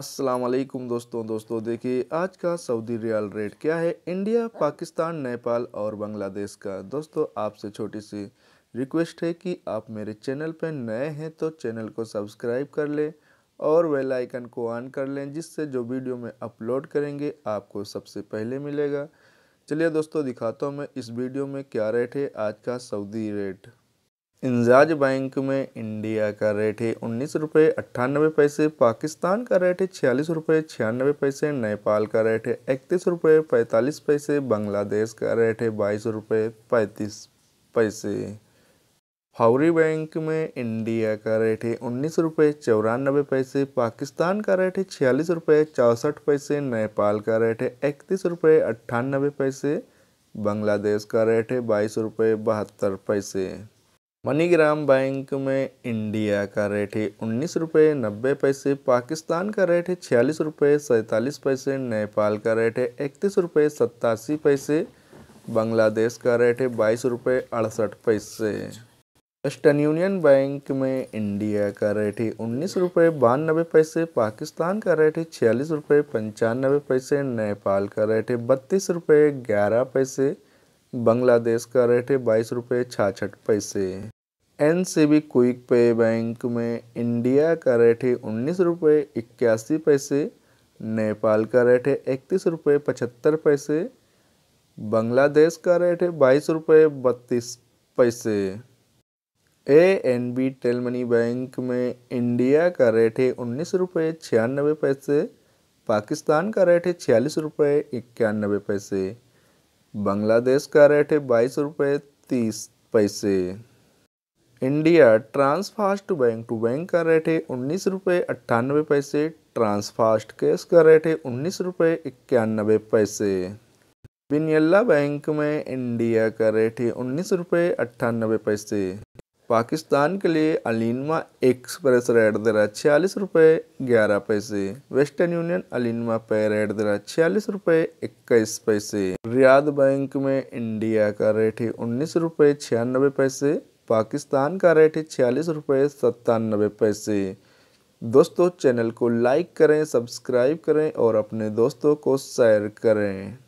असलम दोस्तों दोस्तों देखिए आज का सऊदी रियाल रेट क्या है इंडिया पाकिस्तान नेपाल और बांग्लादेश का दोस्तों आपसे छोटी सी रिक्वेस्ट है कि आप मेरे चैनल पर नए हैं तो चैनल को सब्सक्राइब कर लें और वेल आइकन को ऑन कर लें जिससे जो वीडियो में अपलोड करेंगे आपको सबसे पहले मिलेगा चलिए दोस्तों दिखाता हूँ मैं इस वीडियो में क्या रेट है आज का सऊदी रेट इंजाज बैंक में इंडिया का रेट है उन्नीस रुपये अट्ठानबे पैसे पाकिस्तान का रेट है छियालीस रुपये छियानबे पैसे नेपाल का रेट है इकतीस रुपये पैंतालीस पैसे बांग्लादेश का रेट है बाईस रुपये पैंतीस पैसे हाउरी बैंक में इंडिया का रेट है उन्नीस रुपये चौरानबे पैसे पाकिस्तान का रेट है छियालीस रुपये चौंसठ पैसे नेपाल का रेट है इकतीस रुपये अट्ठानबे पैसे बांग्लादेश का रेट है बाईस रुपये बहत्तर पैसे मनीग्राम बैंक में इंडिया का रेट है उन्नीस रुपये नब्बे पैसे पाकिस्तान का रेट है छियालीस रुपये सैंतालीस पैसे नेपाल का रेट है इकतीस रुपये सत्तासी पैसे बांग्लादेश का रेट है बाईस रुपये अड़सठ पैसे वेस्टर्न यूनियन बैंक में इंडिया का रेट है उन्नीस रुपये बानबे पैसे पाकिस्तान का रेट है छियालीस रुपये पंचानबे पैसे नेपाल का रेट है बत्तीस रुपये ग्यारह पैसे बांग्लादेश का रेट है बाईस रुपये छाछठ पैसे N C B quick pay bank में इंडिया का रेट है उन्नीस रुपये इक्यासी पैसे नेपाल का रेट है इकतीस रुपये पचहत्तर पैसे बांग्लादेश का रेट है बाईस रुपये बत्तीस पैसे A N B tel money bank में इंडिया का रेट है उन्नीस रुपये छियानबे पैसे पाकिस्तान का रेट है छियालीस रुपये इक्यानबे पैसे बांग्लादेश का रेट है बाईस रुपये तीस पैसे India Transfast bank to bank का रेट है उन्नीस रुपये अट्ठानबे पैसे ट्रांसफास्ट कैश का रेट है उन्नीस रुपये इक्यानबे पैसे बिनियल्ला बैंक में इंडिया का रेट है उन्नीस रुपये अट्ठानबे पैसे पाकिस्तान के लिए अलिनमा एक्सप्रेस रेट दे रहा छियालीस रुपये ग्यारह पैसे वेस्टर्न यूनियन अलिनमा पे रेट दे रहा छियालीस रुपये इक्कीस पैसे रियाद बैंक में इंडिया का रेट है उन्नीस रुपये छियानबे पैसे पाकिस्तान का रेट है छियालीस रुपये सत्तानबे पैसे दोस्तों चैनल को लाइक करें सब्सक्राइब करें और अपने दोस्तों को शेयर करें